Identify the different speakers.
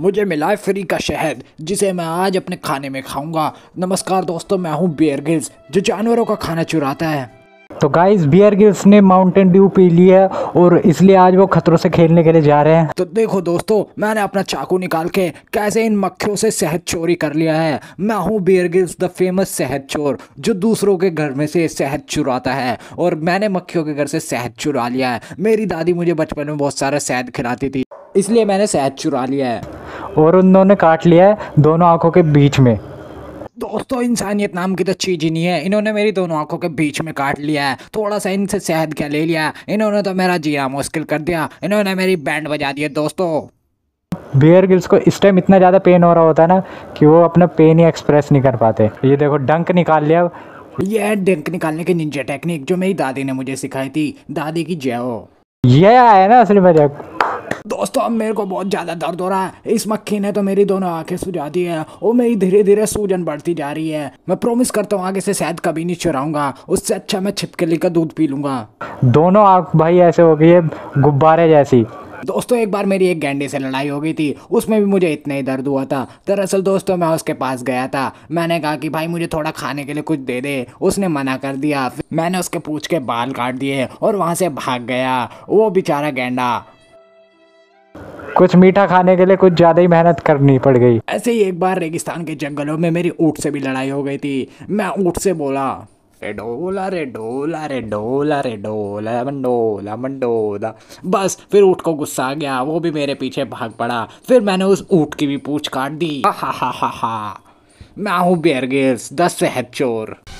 Speaker 1: मुझे मिला है फ्री का शहद जिसे मैं आज अपने खाने में खाऊंगा नमस्कार दोस्तों मैं हूँ बियर गिल्स जो जानवरों का खाना चुराता है
Speaker 2: तो गाइस बियर गिल्स ने माउंटेन ड्यू पी लिया और इसलिए आज वो खतरों से खेलने के लिए जा रहे हैं
Speaker 1: तो देखो दोस्तों मैंने अपना चाकू निकाल के कैसे इन मक्खियों से शहद चोरी कर लिया है मैं हूँ बियर गिल्स द फेमस शहद चोर जो दूसरों के घर में से शहद चुराता है और मैंने मक्खियों के घर से शहद चुरा लिया है मेरी दादी मुझे बचपन में बहुत सारा शहद खिलाती थी इसलिए मैंने शहद चुरा लिया है
Speaker 2: और उन्होंने काट लिया है दोनों आँखों के बीच में
Speaker 1: दोस्तों इंसानियत नाम की तो चीज़ ही नहीं है इन्होंने मेरी दोनों आंखों के बीच में काट लिया है थोड़ा सा इनसे सेहत क्या ले लिया इन्होंने तो मेरा जीना मुश्किल कर दिया इन्होंने मेरी बैंड बजा दिया दोस्तों
Speaker 2: बियर गिल्स को इस टाइम इतना ज़्यादा पेन हो रहा होता है ना कि वो अपना पेन ही एक्सप्रेस नहीं कर पाते
Speaker 1: ये देखो डंक निकाल लिया ये डंक निकालने की निंजा टेक्निक जो मेरी दादी ने मुझे सिखाई थी दादी की जय हो यह
Speaker 2: आया ना असली मजाक
Speaker 1: दोस्तों अब मेरे को बहुत ज़्यादा दर्द हो रहा है इस मक्खी ने तो मेरी दोनों आंखें सुझा दी है और मेरी धीरे धीरे सूजन बढ़ती जा रही है मैं प्रोमिस करता हूँ आगे से शायद कभी नहीं चुराऊंगा उससे अच्छा मैं छिपके का दूध पी लूंगा
Speaker 2: दोनों आँख भाई ऐसे हो गई है गुब्बारे जैसी
Speaker 1: दोस्तों एक बार मेरी एक गेंडे से लड़ाई हो गई थी उसमें भी मुझे इतना ही दर्द हुआ था दरअसल दोस्तों मैं उसके पास गया था मैंने कहा कि भाई मुझे थोड़ा खाने के लिए कुछ दे दे उसने मना कर दिया मैंने उसके पूछ के बाल काट दिए और वहाँ से भाग गया वो बेचारा गेंडा
Speaker 2: कुछ मीठा खाने के लिए कुछ ज़्यादा ही मेहनत करनी पड़ गई
Speaker 1: ऐसे ही एक बार रेगिस्तान के जंगलों में मेरी ऊँट से भी लड़ाई हो गई थी मैं ऊँट से बोला रे डोला रे डोला रे डोला रे डोला मंडोला मंडोला बस फिर ऊँट को गुस्सा आ गया वो भी मेरे पीछे भाग पड़ा फिर मैंने उस ऊँट की भी पूछ काट दी हा हा हा हा मैं हूँ बेयर गिल्स दस से है चोर